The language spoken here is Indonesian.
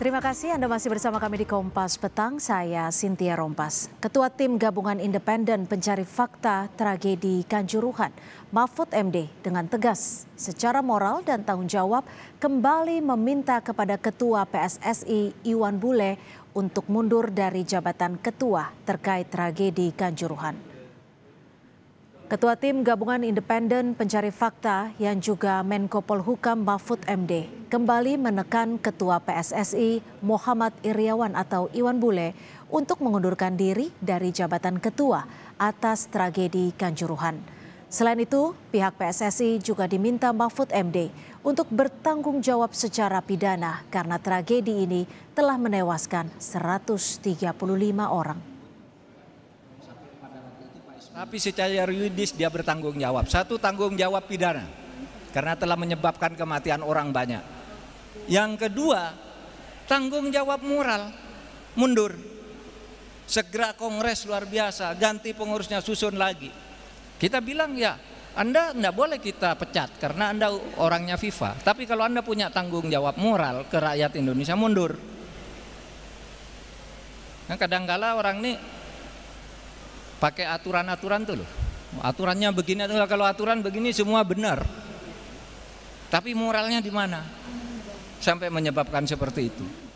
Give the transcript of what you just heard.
Terima kasih Anda masih bersama kami di Kompas Petang. Saya Sintia Rompas. Ketua Tim Gabungan Independen Pencari Fakta Tragedi Kanjuruhan, Mahfud MD dengan tegas secara moral dan tanggung jawab kembali meminta kepada Ketua PSSI Iwan Bule untuk mundur dari jabatan ketua terkait tragedi Kanjuruhan. Ketua Tim Gabungan Independen Pencari Fakta yang juga Menko Polhukam Mahfud MD kembali menekan Ketua PSSI Muhammad Iriawan atau Iwan Bule untuk mengundurkan diri dari jabatan ketua atas tragedi Kanjuruhan. Selain itu, pihak PSSI juga diminta Mahfud MD untuk bertanggung jawab secara pidana karena tragedi ini telah menewaskan 135 orang. Tapi secara yuridis dia bertanggung jawab. Satu tanggung jawab pidana karena telah menyebabkan kematian orang banyak. Yang kedua, tanggung jawab moral mundur. Segera kongres luar biasa, ganti pengurusnya susun lagi. Kita bilang ya, Anda tidak boleh kita pecat karena Anda orangnya FIFA. Tapi kalau Anda punya tanggung jawab moral ke rakyat Indonesia mundur. Nah, kadangkala orang ini pakai aturan-aturan tuh loh. Aturannya begini, kalau aturan begini semua benar. Tapi moralnya di mana? sampai menyebabkan seperti itu.